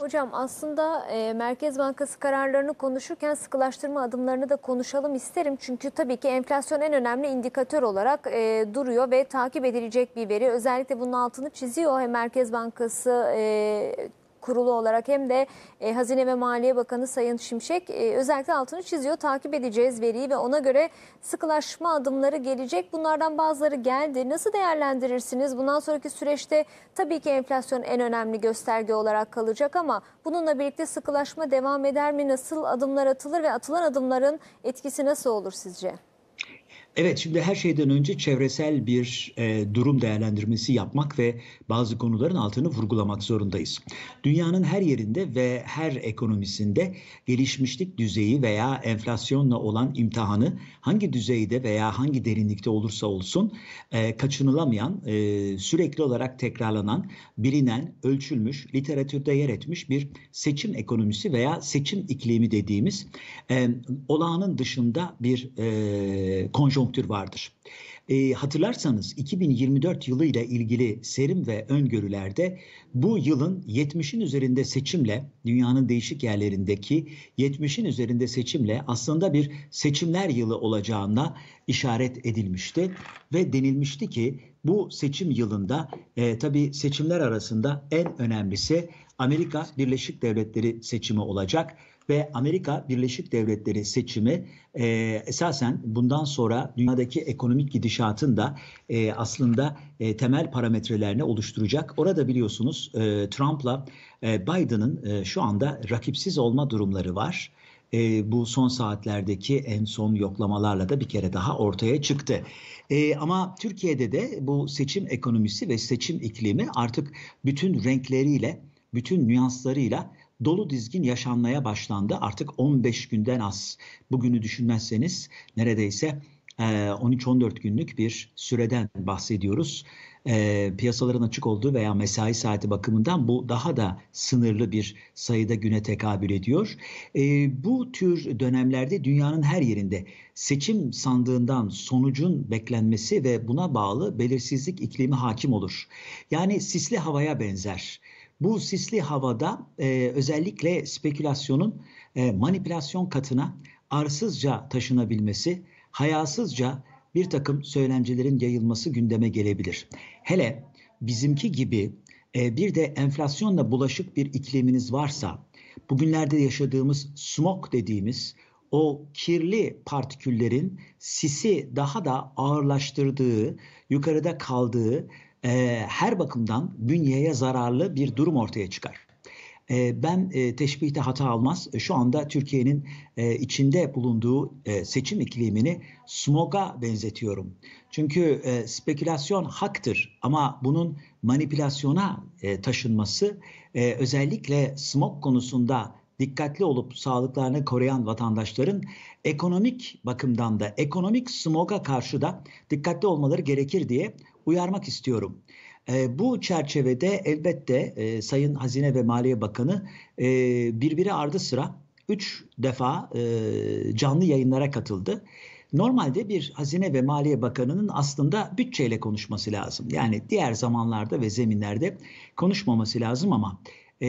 Hocam aslında e, Merkez Bankası kararlarını konuşurken sıkılaştırma adımlarını da konuşalım isterim. Çünkü tabii ki enflasyon en önemli indikatör olarak e, duruyor ve takip edilecek bir veri. Özellikle bunun altını çiziyor Merkez Bankası e, kurulu olarak hem de e, Hazine ve Maliye Bakanı Sayın Şimşek e, özellikle altını çiziyor. Takip edeceğiz veriyi ve ona göre sıkılaşma adımları gelecek. Bunlardan bazıları geldi. Nasıl değerlendirirsiniz? Bundan sonraki süreçte tabii ki enflasyon en önemli gösterge olarak kalacak ama bununla birlikte sıkılaşma devam eder mi? Nasıl adımlar atılır ve atılan adımların etkisi nasıl olur sizce? Evet şimdi her şeyden önce çevresel bir e, durum değerlendirmesi yapmak ve bazı konuların altını vurgulamak zorundayız. Dünyanın her yerinde ve her ekonomisinde gelişmişlik düzeyi veya enflasyonla olan imtihanı hangi düzeyde veya hangi derinlikte olursa olsun e, kaçınılamayan, e, sürekli olarak tekrarlanan, bilinen, ölçülmüş, literatürde yer etmiş bir seçim ekonomisi veya seçim iklimi dediğimiz e, olağanın dışında bir e, konjonktür konjonktür vardır. E, hatırlarsanız 2024 yılı ile ilgili serim ve öngörülerde bu yılın 70'in üzerinde seçimle dünyanın değişik yerlerindeki 70'in üzerinde seçimle aslında bir seçimler yılı olacağına işaret edilmişti ve denilmişti ki bu seçim yılında e, tabii seçimler arasında en önemlisi Amerika Birleşik Devletleri seçimi olacak ve Amerika Birleşik Devletleri seçimi e, esasen bundan sonra dünyadaki ekonomik gidişatın da e, aslında e, temel parametrelerini oluşturacak. Orada biliyorsunuz e, Trump'la e, Biden'ın e, şu anda rakipsiz olma durumları var e, bu son saatlerdeki en son yoklamalarla da bir kere daha ortaya çıktı. E, ama Türkiye'de de bu seçim ekonomisi ve seçim iklimi artık bütün renkleriyle, bütün nüanslarıyla dolu dizgin yaşanmaya başlandı. Artık 15 günden az bugünü düşünmezseniz neredeyse 13-14 günlük bir süreden bahsediyoruz. piyasaların açık olduğu veya mesai saati bakımından bu daha da sınırlı bir sayıda güne tekabül ediyor. bu tür dönemlerde dünyanın her yerinde seçim sandığından sonucun beklenmesi ve buna bağlı belirsizlik iklimi hakim olur. Yani sisli havaya benzer. Bu sisli havada e, özellikle spekülasyonun e, manipülasyon katına arsızca taşınabilmesi, hayasızca bir takım söylemcilerin yayılması gündeme gelebilir. Hele bizimki gibi e, bir de enflasyonla bulaşık bir ikliminiz varsa, bugünlerde yaşadığımız smog dediğimiz o kirli partiküllerin sisi daha da ağırlaştırdığı, yukarıda kaldığı e, her bakımdan bünyeye zararlı bir durum ortaya çıkar. Ee, ben e, teşbihte hata almaz. E, şu anda Türkiye'nin e, içinde bulunduğu seçim iklimini smoga benzetiyorum. Çünkü spekülasyon haktır ama bunun manipülasyona taşınması özellikle smog konusunda dikkatli olup sağlıklarını koruyan vatandaşların ekonomik bakımdan da ekonomik smoga karşı da dikkatli olmaları gerekir diye uyarmak istiyorum. E, bu çerçevede elbette e, Sayın Hazine ve Maliye Bakanı e, birbiri ardı sıra 3 defa e, canlı yayınlara katıldı. Normalde bir Hazine ve Maliye Bakanı'nın aslında bütçeyle konuşması lazım. Yani diğer zamanlarda ve zeminlerde konuşmaması lazım ama e,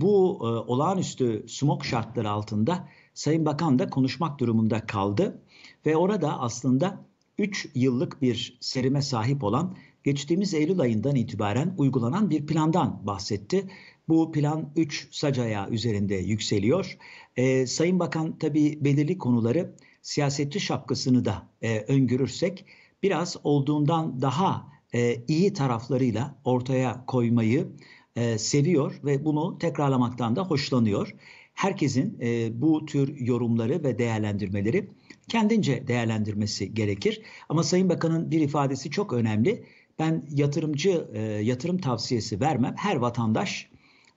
bu e, olağanüstü smok şartları altında Sayın Bakan da konuşmak durumunda kaldı ve orada aslında 3 yıllık bir serime sahip olan geçtiğimiz Eylül ayından itibaren uygulanan bir plandan bahsetti. Bu plan 3 sacaya üzerinde yükseliyor. Ee, Sayın Bakan tabi belirli konuları siyasetçi şapkasını da e, öngörürsek biraz olduğundan daha e, iyi taraflarıyla ortaya koymayı e, seviyor ve bunu tekrarlamaktan da hoşlanıyor. Herkesin e, bu tür yorumları ve değerlendirmeleri kendince değerlendirmesi gerekir. Ama Sayın Bakan'ın bir ifadesi çok önemli. Ben yatırımcı e, yatırım tavsiyesi vermem. Her vatandaş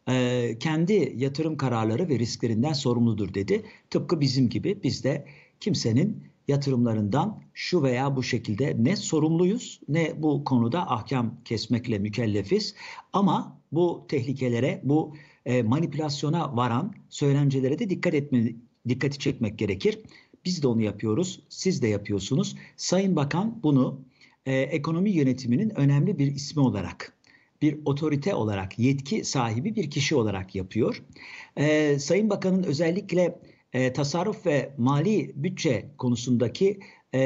e, kendi yatırım kararları ve risklerinden sorumludur dedi. Tıpkı bizim gibi biz de kimsenin yatırımlarından şu veya bu şekilde ne sorumluyuz ne bu konuda ahkam kesmekle mükellefiz. Ama bu tehlikelere, bu e, manipülasyona varan söylencelere de dikkat etme, dikkati çekmek gerekir. Biz de onu yapıyoruz, siz de yapıyorsunuz. Sayın Bakan bunu e, ekonomi yönetiminin önemli bir ismi olarak bir otorite olarak, yetki sahibi bir kişi olarak yapıyor. Ee, Sayın Bakan'ın özellikle e, tasarruf ve mali bütçe konusundaki e,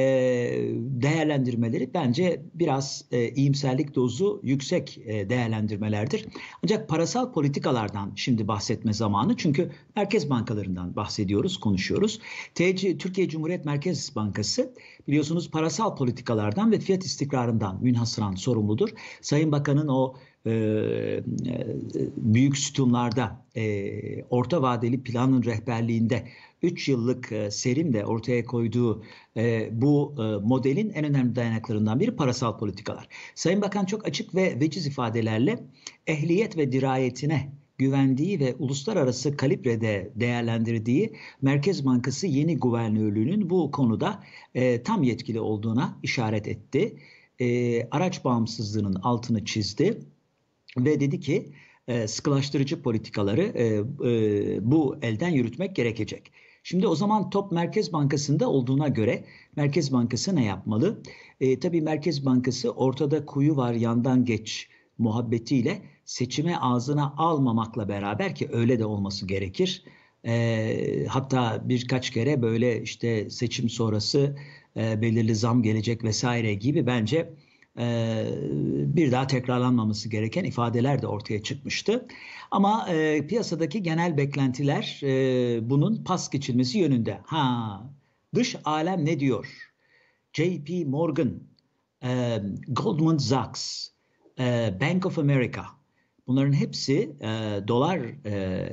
değerlendirmeleri bence biraz e, iyimserlik dozu yüksek e, değerlendirmelerdir. Ancak parasal politikalardan şimdi bahsetme zamanı çünkü merkez bankalarından bahsediyoruz, konuşuyoruz. TC, Türkiye Cumhuriyet Merkez Bankası biliyorsunuz parasal politikalardan ve fiyat istikrarından münhasıran sorumludur. Sayın Bakan'ın o e, büyük sütunlarda e, orta vadeli planın rehberliğinde 3 yıllık e, de ortaya koyduğu e, bu modelin en önemli dayanaklarından biri parasal politikalar. Sayın Bakan çok açık ve veciz ifadelerle ehliyet ve dirayetine güvendiği ve uluslararası kalibrede değerlendirdiği Merkez Bankası yeni güvenlülüğünün bu konuda e, tam yetkili olduğuna işaret etti. E, araç bağımsızlığının altını çizdi ve dedi ki e, sıkılaştırıcı politikaları e, e, bu elden yürütmek gerekecek. Şimdi o zaman top Merkez Bankası'nda olduğuna göre Merkez Bankası ne yapmalı? E, tabii Merkez Bankası ortada kuyu var yandan geç muhabbetiyle seçime ağzına almamakla beraber ki öyle de olması gerekir. E, hatta birkaç kere böyle işte seçim sonrası e, belirli zam gelecek vesaire gibi bence ee, bir daha tekrarlanmaması gereken ifadeler de ortaya çıkmıştı. Ama e, piyasadaki genel beklentiler e, bunun pas geçilmesi yönünde. Ha, dış alem ne diyor? JP Morgan, e, Goldman Sachs, e, Bank of America bunların hepsi e, dolar e,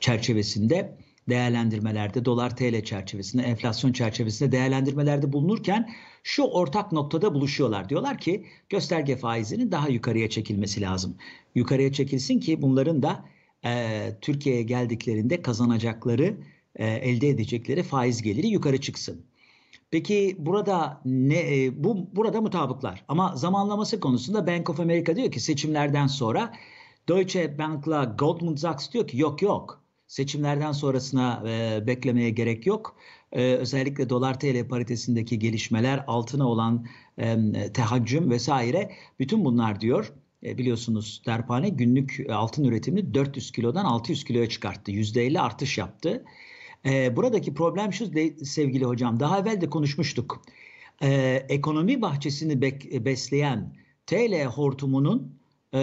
çerçevesinde değerlendirmelerde dolar TL çerçevesinde, enflasyon çerçevesinde değerlendirmelerde bulunurken şu ortak noktada buluşuyorlar. Diyorlar ki gösterge faizinin daha yukarıya çekilmesi lazım. Yukarıya çekilsin ki bunların da e, Türkiye'ye geldiklerinde kazanacakları, e, elde edecekleri faiz geliri yukarı çıksın. Peki burada ne e, bu burada mutabıklar ama zamanlaması konusunda Bank of America diyor ki seçimlerden sonra Deutsche Bank'la Goldman Sachs diyor ki yok yok seçimlerden sonrasına e, beklemeye gerek yok. E, özellikle dolar TL paritesindeki gelişmeler, altına olan e, tehaccüm vesaire bütün bunlar diyor. E, biliyorsunuz Derpane günlük e, altın üretimini 400 kilodan 600 kiloya çıkarttı. %50 artış yaptı. E, buradaki problem şu de, sevgili hocam daha evvel de konuşmuştuk. E, ekonomi bahçesini bek, besleyen TL hortumunun e,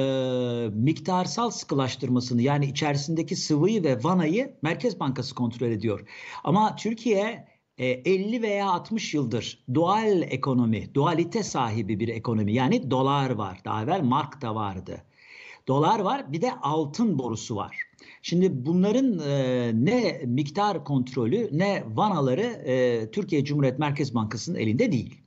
miktarsal sıkılaştırmasını yani içerisindeki sıvıyı ve vanayı Merkez Bankası kontrol ediyor. Ama Türkiye e, 50 veya 60 yıldır doğal ekonomi, dualite sahibi bir ekonomi yani dolar var. Daha evvel mark da vardı. Dolar var bir de altın borusu var. Şimdi bunların e, ne miktar kontrolü ne vanaları e, Türkiye Cumhuriyet Merkez Bankası'nın elinde değil.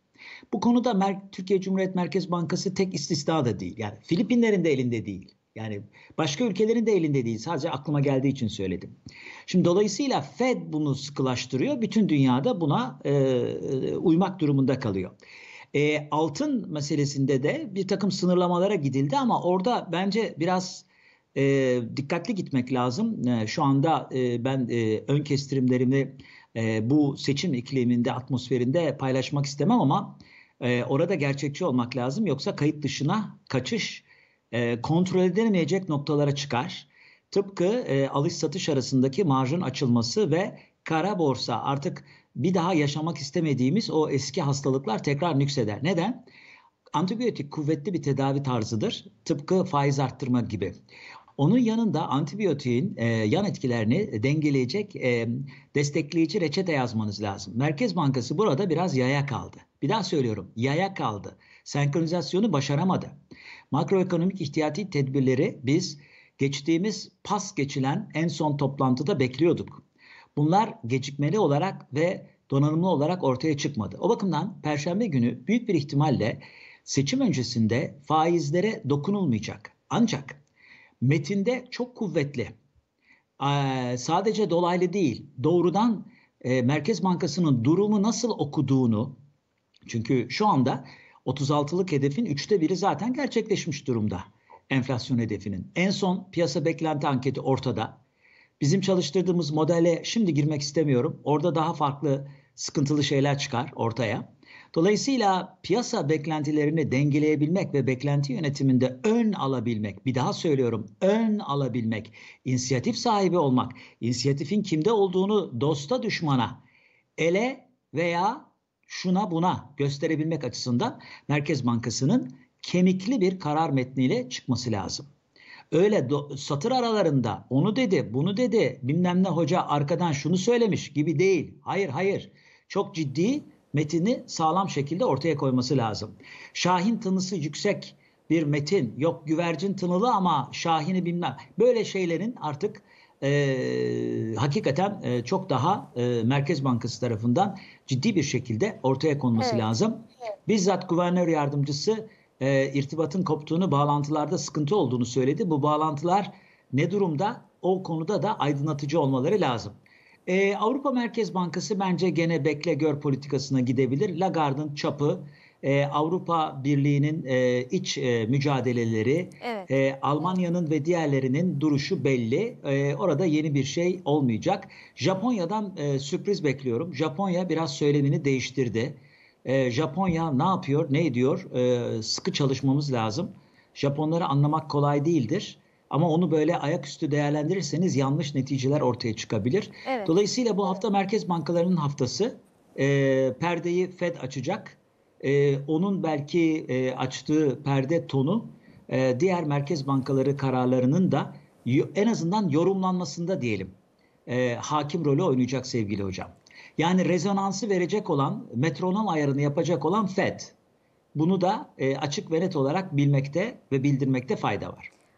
Bu konuda Mer- Türkiye Cumhuriyet Merkez Bankası tek istisna da değil. Yani Filipinlerin de elinde değil. Yani başka ülkelerin de elinde değil. Sadece aklıma geldiği için söyledim. Şimdi dolayısıyla Fed bunu sıkılaştırıyor. Bütün dünyada buna e, e uymak durumunda kalıyor. E, altın meselesinde de bir takım sınırlamalara gidildi ama orada bence biraz e, dikkatli gitmek lazım. E, şu anda e, ben e, ön kestirimlerimi e, bu seçim ikliminde, atmosferinde paylaşmak istemem ama e, orada gerçekçi olmak lazım. Yoksa kayıt dışına kaçış e, kontrol edilemeyecek noktalara çıkar. Tıpkı e, alış satış arasındaki marjın açılması ve kara borsa artık bir daha yaşamak istemediğimiz o eski hastalıklar tekrar nükseder. Neden? Antibiyotik kuvvetli bir tedavi tarzıdır. Tıpkı faiz arttırma gibi. Onun yanında antibiyotiğin e, yan etkilerini dengeleyecek, e, destekleyici reçete yazmanız lazım. Merkez Bankası burada biraz yaya kaldı. Bir daha söylüyorum, yaya kaldı. Senkronizasyonu başaramadı. Makroekonomik ihtiyati tedbirleri biz geçtiğimiz pas geçilen en son toplantıda bekliyorduk. Bunlar gecikmeli olarak ve donanımlı olarak ortaya çıkmadı. O bakımdan perşembe günü büyük bir ihtimalle seçim öncesinde faizlere dokunulmayacak. Ancak metinde çok kuvvetli. Ee, sadece dolaylı değil, doğrudan e, Merkez Bankası'nın durumu nasıl okuduğunu, çünkü şu anda 36'lık hedefin üçte biri zaten gerçekleşmiş durumda enflasyon hedefinin. En son piyasa beklenti anketi ortada. Bizim çalıştırdığımız modele şimdi girmek istemiyorum. Orada daha farklı sıkıntılı şeyler çıkar ortaya. Dolayısıyla piyasa beklentilerini dengeleyebilmek ve beklenti yönetiminde ön alabilmek, bir daha söylüyorum ön alabilmek, inisiyatif sahibi olmak, inisiyatifin kimde olduğunu dosta düşmana, ele veya şuna buna gösterebilmek açısından Merkez Bankası'nın kemikli bir karar metniyle çıkması lazım. Öyle do- satır aralarında onu dedi, bunu dedi, bilmem ne hoca arkadan şunu söylemiş gibi değil. Hayır, hayır. Çok ciddi metini sağlam şekilde ortaya koyması lazım. Şahin tınısı yüksek bir metin, yok güvercin tınılı ama şahini bilmem. Böyle şeylerin artık e, hakikaten e, çok daha e, Merkez Bankası tarafından ciddi bir şekilde ortaya konması evet. lazım. Evet. Bizzat guvernör yardımcısı e, irtibatın koptuğunu, bağlantılarda sıkıntı olduğunu söyledi. Bu bağlantılar ne durumda? O konuda da aydınlatıcı olmaları lazım. Ee, Avrupa Merkez Bankası bence gene bekle gör politikasına gidebilir. Lagarde'ın çapı, e, Avrupa Birliği'nin e, iç e, mücadeleleri, evet. e, Almanya'nın ve diğerlerinin duruşu belli. E, orada yeni bir şey olmayacak. Japonya'dan e, sürpriz bekliyorum. Japonya biraz söylemini değiştirdi. E, Japonya ne yapıyor, ne ediyor? E, sıkı çalışmamız lazım. Japonları anlamak kolay değildir. Ama onu böyle ayaküstü değerlendirirseniz yanlış neticeler ortaya çıkabilir. Evet. Dolayısıyla bu hafta merkez bankalarının haftası. E, perdeyi Fed açacak. E, onun belki e, açtığı perde tonu e, diğer merkez bankaları kararlarının da en azından yorumlanmasında diyelim e, hakim rolü oynayacak sevgili hocam. Yani rezonansı verecek olan, metronom ayarını yapacak olan FED. Bunu da e, açık ve net olarak bilmekte ve bildirmekte fayda var.